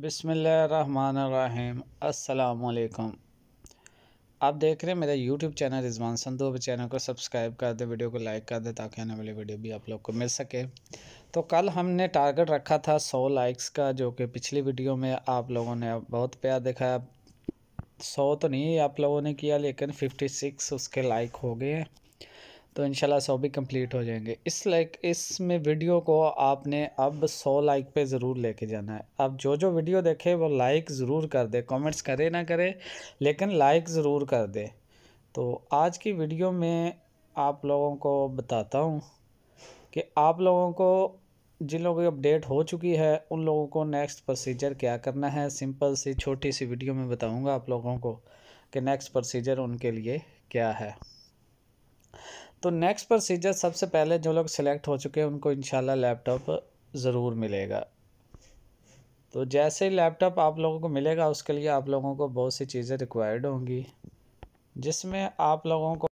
बिसमीम अल्लाम आप देख रहे हैं मेरा YouTube channel Rizwan Sandhu channel को सब्सक्राइब कर दे वीडियो को लाइक कर दे ताकि आने वाली वीडियो भी आप लोग को मिल सके तो कल हमने टारगेट रखा था 100 लाइक्स का जो कि पिछली वीडियो में आप लोगों ने बहुत प्यार दिखाया 100 तो नहीं आप लोगों ने किया लेकिन 56 उसके लाइक हो गए हैं तो इन सौ भी कंप्लीट हो जाएंगे इस लाइक इस में वीडियो को आपने अब सौ लाइक पे ज़रूर लेके जाना है अब जो जो वीडियो देखे वो लाइक ज़रूर कर दे कमेंट्स करे ना करे लेकिन लाइक ज़रूर कर दे तो आज की वीडियो में आप लोगों को बताता हूँ कि आप लोगों को जिन लोगों की अपडेट हो चुकी है उन लोगों को नेक्स्ट प्रोसीजर क्या करना है सिंपल सी छोटी सी वीडियो में बताऊँगा आप लोगों को कि नेक्स्ट प्रोसीजर उनके लिए क्या है तो नेक्स्ट प्रोसीजर सबसे पहले जो लोग सिलेक्ट हो चुके हैं उनको इनशाला लैपटॉप ज़रूर मिलेगा तो जैसे ही लैपटॉप आप लोगों को मिलेगा उसके लिए आप लोगों को बहुत सी चीज़ें रिक्वायर्ड होंगी जिसमें आप लोगों को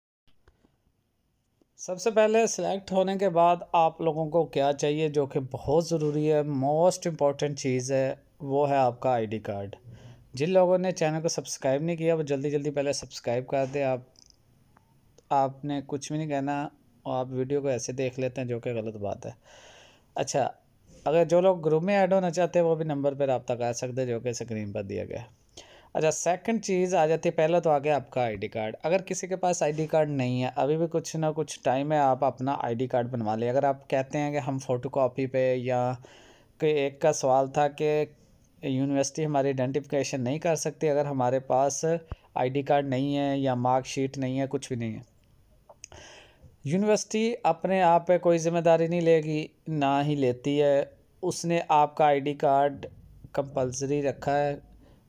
सबसे पहले सिलेक्ट होने के बाद आप लोगों को क्या चाहिए जो कि बहुत ज़रूरी है मोस्ट इम्पॉर्टेंट चीज़ है वो है आपका आईडी कार्ड जिन लोगों ने चैनल को सब्सक्राइब नहीं किया वो जल्दी जल्दी पहले सब्सक्राइब कर दें आप आपने कुछ भी नहीं कहना और आप वीडियो को ऐसे देख लेते हैं जो कि गलत बात है अच्छा अगर जो लोग ग्रुप में ऐड होना चाहते हैं वो भी नंबर पर रबता कर सकते हैं जो कि स्क्रीन पर दिया गया है अच्छा सेकंड चीज़ आ जाती है पहला तो आ गया आपका आईडी कार्ड अगर किसी के पास आईडी कार्ड नहीं है अभी भी कुछ ना कुछ टाइम है आप अपना आईडी कार्ड बनवा लें अगर आप कहते हैं कि हम फ़ोटो कापी पे या कि एक का सवाल था कि यूनिवर्सिटी हमारी आइडेंटिफिकेशन नहीं कर सकती अगर हमारे पास आईडी कार्ड नहीं है या मार्कशीट नहीं है कुछ भी नहीं है यूनिवर्सिटी अपने आप पे कोई ज़िम्मेदारी नहीं लेगी ना ही लेती है उसने आपका आईडी कार्ड कंपलसरी रखा है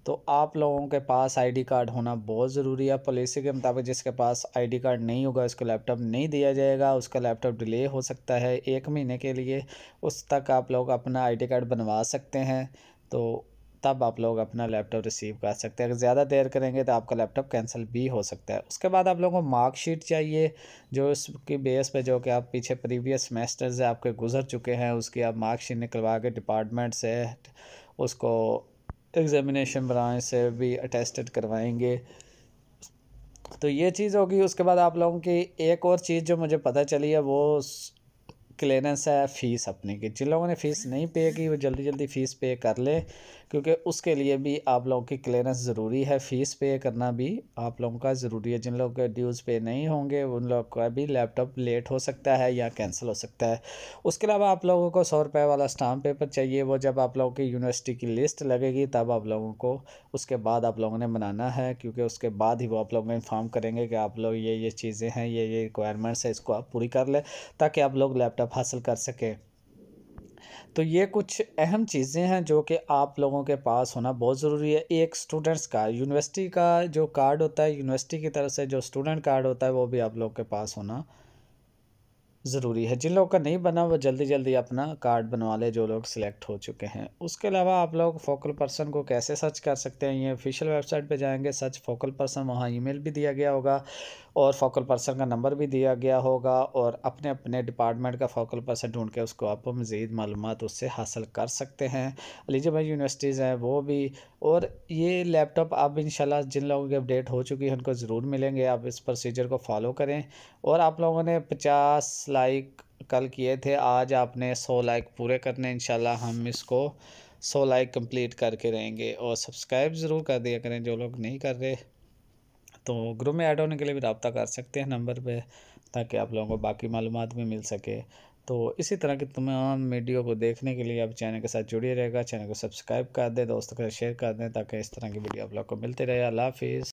तो आप लोगों के पास आईडी कार्ड होना बहुत ज़रूरी है पॉलिसी के मुताबिक जिसके पास आईडी कार्ड नहीं होगा उसको लैपटॉप नहीं दिया जाएगा उसका लैपटॉप डिले हो सकता है एक महीने के लिए उस तक आप लोग अपना आईडी कार्ड बनवा सकते हैं तो तब आप लोग अपना लैपटॉप रिसीव कर सकते हैं अगर ज़्यादा देर करेंगे तो आपका लैपटॉप कैंसिल भी हो सकता है उसके बाद आप लोगों को मार्कशीट चाहिए जो उसकी बेस पे जो कि आप पीछे प्रीवियस सेमेस्टर से आपके गुजर चुके हैं उसकी आप मार्कशीट निकलवा के डिपार्टमेंट से उसको एग्जामिनेशन ब्रांच से भी अटेस्टेड करवाएंगे तो ये चीज़ होगी उसके बाद आप लोगों की एक और चीज़ जो मुझे पता चली है वो क्लियरेंस है फ़ीस अपने की जिन लोगों ने फ़ीस नहीं पे की वो जल्दी जल्दी फ़ीस पे कर ले क्योंकि उसके लिए भी आप लोगों की क्लियरेंस ज़रूरी है फ़ीस पे करना भी आप लोगों का ज़रूरी है जिन लोगों के ड्यूज़ पे नहीं होंगे उन लोगों का भी लैपटॉप लेट हो सकता है या कैंसिल हो सकता है उसके अलावा आप लोगों को सौ रुपये वाला स्टाम्प पेपर चाहिए वो जब आप लोगों की यूनिवर्सिटी की लिस्ट लगेगी तब आप लोगों को उसके बाद आप लोगों ने बनाना है क्योंकि उसके बाद ही वो आप लोगों को इन्फॉर्म करेंगे कि आप लोग ये ये चीज़ें हैं ये ये रिक्वायरमेंट्स है इसको आप पूरी कर लें ताकि आप लोग लैपटॉप लाभ हासिल कर सके तो ये कुछ अहम चीज़ें हैं जो कि आप लोगों के पास होना बहुत ज़रूरी है एक स्टूडेंट्स का यूनिवर्सिटी का जो कार्ड होता है यूनिवर्सिटी की तरफ से जो स्टूडेंट कार्ड होता है वो भी आप लोगों के पास होना ज़रूरी है जिन लोगों का नहीं बना वो जल्दी जल्दी अपना कार्ड बनवा लें जो लोग सिलेक्ट हो चुके हैं उसके अलावा आप लोग फोकल पर्सन को कैसे सर्च कर सकते हैं ये ऑफिशियल वेबसाइट पे जाएंगे सर्च फोकल पर्सन वहाँ ईमेल भी दिया गया होगा और फोकल पर्सन का नंबर भी दिया गया होगा और अपने अपने डिपार्टमेंट का फोकल पर्सन ढूंढ के उसको आप मज़ीद मालूम उससे हासिल कर सकते हैं एलिजिबल यूनिवर्सिटीज़ हैं वो भी और ये लैपटॉप अब इन जिन लोगों की अपडेट हो चुकी है उनको ज़रूर मिलेंगे आप इस प्रोसीजर को फॉलो करें और आप लोगों ने पचास लाइक कल किए थे आज आपने सौ लाइक पूरे करने इंशाल्लाह हम इसको सौ लाइक कंप्लीट करके रहेंगे और सब्सक्राइब ज़रूर कर दिया करें जो लोग नहीं कर रहे तो ग्रुप में ऐड होने के लिए भी रबता कर सकते हैं नंबर पे ताकि आप लोगों को बाकी मालूम भी मिल सके तो इसी तरह की तमाम वीडियो को देखने के लिए आप चैनल के साथ जुड़िए रहेगा चैनल को सब्सक्राइब कर दें दोस्तों के साथ शेयर कर दें ताकि इस तरह की वीडियो आप लोग को मिलती रहे अल्लाह हाफिज़